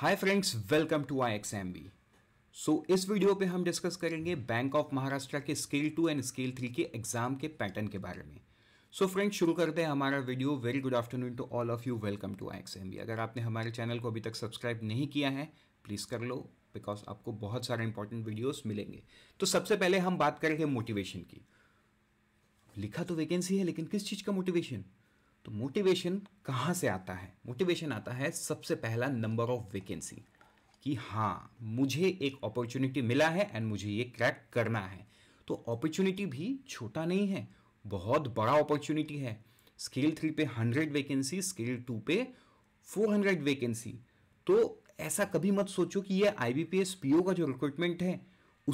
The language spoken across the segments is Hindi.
Hi friends welcome to I B so इस वीडियो पे हम डिस्कस करेंगे बैंक ऑफ महाराष्ट्र के scale two and scale three के एग्जाम के पैटर्न के बारे में सो so फ्रेंड्स शुरू करते हैं हमारा video very good afternoon to all of you welcome to I B अगर आपने हमारे चैनल को अभी तक सब्सक्राइब नहीं किया है प्लीज़ कर लो बिकॉज आपको बहुत सारे इंपॉर्टेंट वीडियोज़ मिलेंगे तो सबसे पहले हम बात करेंगे मोटिवेशन की लिखा तो वैकेंसी है लेकिन किस चीज़ का मोटिवेशन तो मोटिवेशन कहाँ से आता है मोटिवेशन आता है सबसे पहला नंबर ऑफ वेकेंसी कि हाँ मुझे एक अपॉर्चुनिटी मिला है एंड मुझे ये क्रैक करना है तो अपॉर्चुनिटी भी छोटा नहीं है बहुत बड़ा अपॉर्चुनिटी है स्केल थ्री पे हंड्रेड वैकेंसी स्केल टू पे फोर हंड्रेड वैकेंसी तो ऐसा कभी मत सोचो कि ये I B P S P O का जो रिक्रूटमेंट है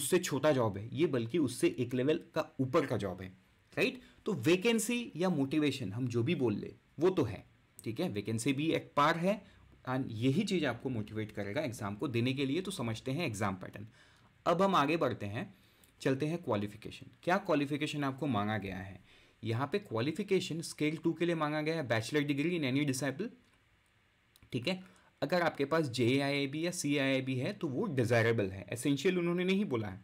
उससे छोटा जॉब है ये बल्कि उससे एक लेवल का ऊपर का जॉब है राइट right? तो वैकेंसी या मोटिवेशन हम जो भी बोल ले वो तो है ठीक है वैकेंसी भी एक पार है एंड यही चीज़ आपको मोटिवेट करेगा एग्ज़ाम को देने के लिए तो समझते हैं एग्ज़ाम पैटर्न अब हम आगे बढ़ते हैं चलते हैं क्वालिफिकेशन क्या क्वालिफिकेशन आपको मांगा गया है यहाँ पे क्वालिफिकेशन स्केल टू के लिए मांगा गया है bachelor degree in any discipline ठीक है अगर आपके पास जे या सी है तो वो डिज़ायरेबल है एसेंशियल उन्होंने नहीं बोला है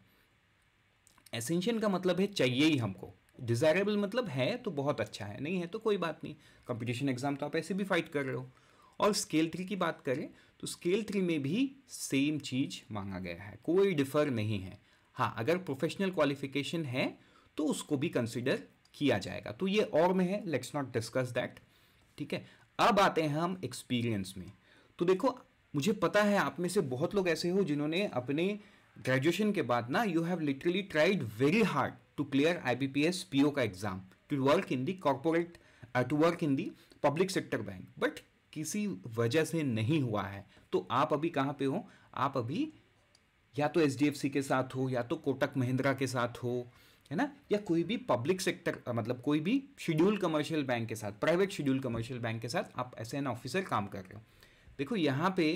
एसेंशियल का मतलब है चाहिए ही हमको डिज़ायरेबल मतलब है तो बहुत अच्छा है नहीं है तो कोई बात नहीं कंपटीशन एग्ज़ाम तो आप ऐसे भी फाइट कर रहे हो और स्केल थ्री की बात करें तो स्केल थ्री में भी सेम चीज़ मांगा गया है कोई डिफर नहीं है हाँ अगर प्रोफेशनल क्वालिफिकेशन है तो उसको भी कंसिडर किया जाएगा तो ये और में है लेट्स नॉट डिस्कस दैट ठीक है अब आते हैं हम एक्सपीरियंस में तो देखो मुझे पता है आप में से बहुत लोग ऐसे हो जिन्होंने अपने ग्रेजुएशन के बाद ना you have literally tried very hard to clear I B P S P O का exam to work in the corporate to work in the public sector bank but किसी वजह से नहीं हुआ है तो आप अभी कहाँ पे हो आप अभी या तो एच के साथ हो या तो कोटक महिंद्रा के साथ हो है ना या कोई भी पब्लिक सेक्टर uh, मतलब कोई भी शेड्यूल कमर्शियल बैंक के साथ प्राइवेट शेड्यूल कमर्शियल बैंक के साथ आप एस एन ऑफिसर काम कर रहे हो देखो यहाँ पे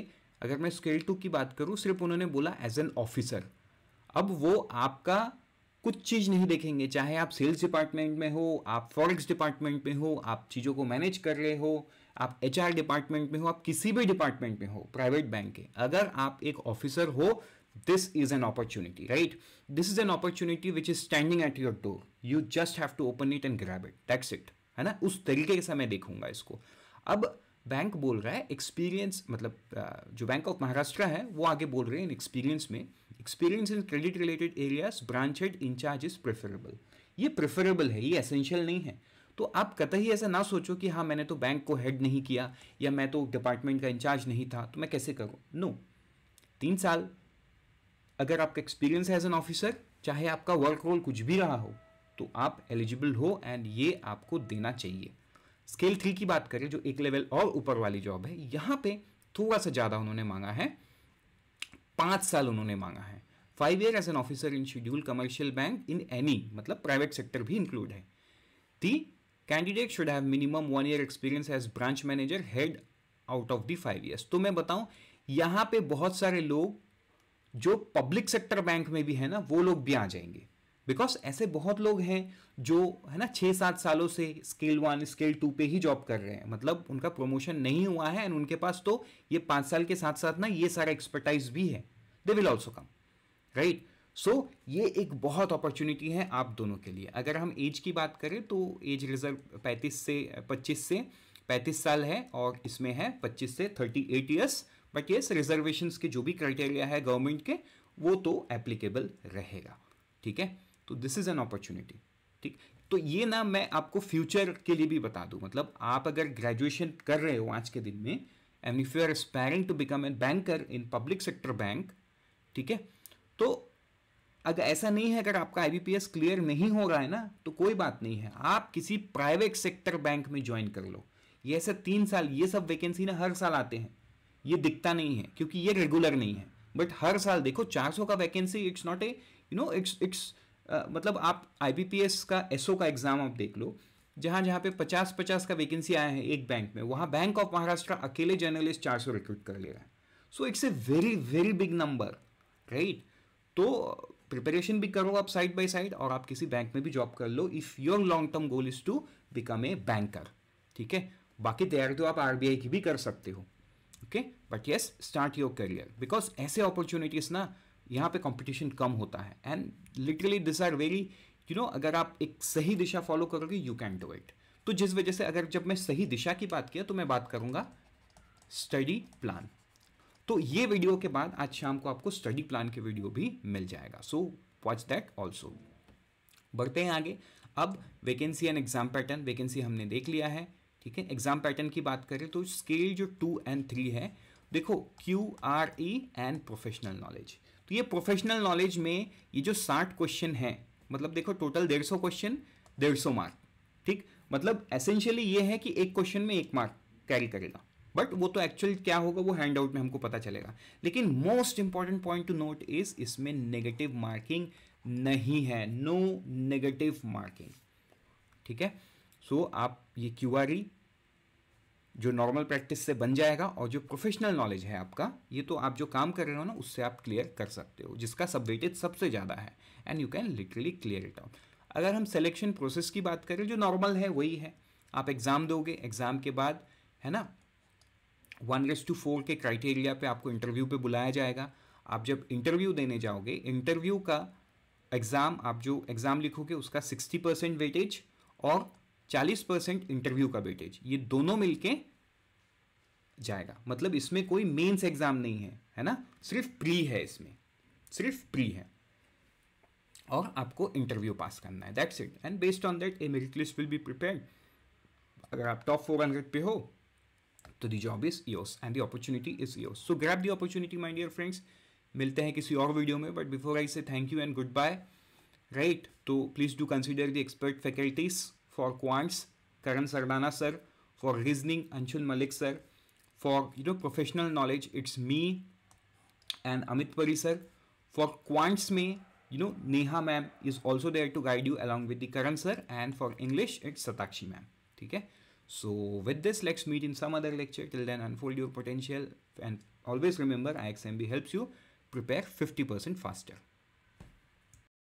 अगर मैं स्केल टू की बात करूँ सिर्फ उन्होंने बोला एज एन ऑफिसर अब वो आपका कुछ चीज़ नहीं देखेंगे चाहे आप सेल्स डिपार्टमेंट में हो आप फॉरेक्स डिपार्टमेंट में हो आप चीज़ों को मैनेज कर रहे हो आप एच डिपार्टमेंट में हो आप किसी भी डिपार्टमेंट में हो प्राइवेट बैंक के अगर आप एक ऑफिसर हो this is an opportunity right this is an opportunity which is standing at your door you just have to open it and grab it tax it है ना उस तरीके से मैं देखूंगा इसको अब बैंक बोल रहा है एक्सपीरियंस मतलब जो बैंक ऑफ महाराष्ट्र है वो आगे बोल रहे हैं इन एक्सपीरियंस में experience in credit related areas branch head incharge is preferable ये प्रेफरेबल है ये एसेंशियल नहीं है तो आप कतई ऐसा ना सोचो कि हाँ मैंने तो बैंक को हेड नहीं किया या मैं तो डिपार्टमेंट का इंचार्ज नहीं था तो मैं कैसे करूँ नो no. तीन साल अगर आपका एक्सपीरियंस है एज एन ऑफिसर चाहे आपका वर्क रोल कुछ भी रहा हो तो आप एलिजिबल हो एंड ये आपको देना चाहिए स्केल थ्री की बात करें जो एक लेवल और ऊपर वाली जॉब है यहाँ पे थोड़ा सा ज़्यादा उन्होंने मांगा है पाँच साल उन्होंने मांगा है five year as an officer in schedule commercial bank in any मतलब प्राइवेट सेक्टर भी इंक्लूड है the candidate should have minimum one year experience as branch manager head out of the five years तो मैं बताऊं यहाँ पे बहुत सारे लोग जो पब्लिक सेक्टर बैंक में भी है ना वो लोग भी आ जाएंगे बिकॉज ऐसे बहुत लोग हैं जो है ना छः सात सालों से स्केल वन स्केल टू पे ही जॉब कर रहे हैं मतलब उनका प्रमोशन नहीं हुआ है एंड उनके पास तो ये पाँच साल के साथ साथ ना ये सारा एक्सपर्टाइज भी है they will also come right so ये एक बहुत अपॉर्चुनिटी है आप दोनों के लिए अगर हम एज की बात करें तो एज रिजर्व पैंतीस से पच्चीस से पैंतीस साल है और इसमें है पच्चीस से thirty eight years but yes reservations के जो भी क्राइटेरिया है गवर्नमेंट के वो तो एप्लीकेबल रहेगा ठीक है तो दिस इज़ एन अपॉर्चुनिटी ठीक तो ये ना मैं आपको फ्यूचर के लिए भी बता दूं मतलब आप अगर ग्रेजुएशन कर रहे हो आज के दिन में and if you are aspiring to become a banker in public sector bank ठीक है तो अगर ऐसा नहीं है अगर आपका आई क्लियर नहीं हो रहा है ना तो कोई बात नहीं है आप किसी प्राइवेट सेक्टर बैंक में ज्वाइन कर लो ये ऐसे तीन साल ये सब वैकेंसी ना हर साल आते हैं ये दिखता नहीं है क्योंकि ये रेगुलर नहीं है बट हर साल देखो 400 का vacancy it's not a you know it's it's ah, मतलब आप एस का एसओ का एग्ज़ाम आप देख लो जहाँ जहाँ पे पचास पचास का वैकेंसी आया है एक बैंक में वहाँ बैंक ऑफ महाराष्ट्र अकेले जर्नलिस्ट चार सौ रिक्रूट कर ले रहा है so it's a very very big number right तो प्रिपरेशन भी करो आप साइड बाय साइड और आप किसी बैंक में भी जॉब कर लो if your long term goal is to become a banker ठीक है बाकी तैयारी तो आप आई की भी कर सकते हो okay but yes start your career because ऐसे अपॉर्चुनिटीज़ ना यहाँ पे कंपटीशन कम होता है and literally this are very you know अगर आप एक सही दिशा फॉलो करोगे यू कैन डू इट तो जिस वजह से अगर जब मैं सही दिशा की बात किया तो मैं बात करूँगा स्टडी प्लान तो ये वीडियो के बाद आज शाम को आपको स्टडी प्लान के वीडियो भी मिल जाएगा सो वॉच दैट ऑल्सो बढ़ते हैं आगे अब vacancy and exam pattern vacancy हमने देख लिया है ठीक है एग्जाम पैटर्न की बात करें तो स्केल जो टू एंड थ्री है देखो Q R E and professional knowledge तो ये प्रोफेशनल नॉलेज में ये जो साठ क्वेश्चन है मतलब देखो टोटल डेढ़ सौ क्वेश्चन डेढ़ सौ मार्क ठीक मतलब एसेंशियली ये है कि एक क्वेश्चन में एक मार्क कैरी करेगा बट वो तो एक्चुअल क्या होगा वो हैंड आउट में हमको पता चलेगा लेकिन most important point to note is इसमें नेगेटिव मार्किंग नहीं है नो नेगेटिव मार्किंग ठीक है सो so, आप ये क्यू आर जो नॉर्मल प्रैक्टिस से बन जाएगा और जो प्रोफेशनल नॉलेज है आपका ये तो आप जो काम कर रहे हो ना उससे आप क्लियर कर सकते हो जिसका सब वेटेज सबसे ज़्यादा है and you can literally clear it out अगर हम सिलेक्शन प्रोसेस की बात करें जो नॉर्मल है वही है आप एग्ज़ाम दोगे एग्ज़ाम के बाद है ना वन रेस टू फोर के क्राइटेरिया पे आपको इंटरव्यू पे बुलाया जाएगा आप जब इंटरव्यू देने जाओगे इंटरव्यू का एग्ज़ाम आप जो एग्ज़ाम लिखोगे उसका सिक्सटी परसेंट वेटेज और चालीस परसेंट इंटरव्यू का वेटेज ये दोनों मिलके जाएगा मतलब इसमें कोई मेंस एग्जाम नहीं है है ना सिर्फ प्री है इसमें सिर्फ प्री है और आपको इंटरव्यू पास करना है that's it and based on that a merit list will be prepare अगर आप टॉप फोर हंड्रेड पे हो तो the job is yours and the opportunity is yours so grab the opportunity my dear friends मिलते हैं किसी और वीडियो में but before I say thank you and good bye right तो please do consider the expert faculties for quants, Karan Sardana sir, for reasoning, Anshul Malik sir, for you know professional knowledge, it's me and Amit Pari sir. For quants me you know, Neha ma'am is also there to guide you along with the Karan sir and for English, it's Satakshi ma'am. Okay. So with this, let's meet in some other lecture. Till then, unfold your potential and always remember IXMB helps you prepare 50% faster.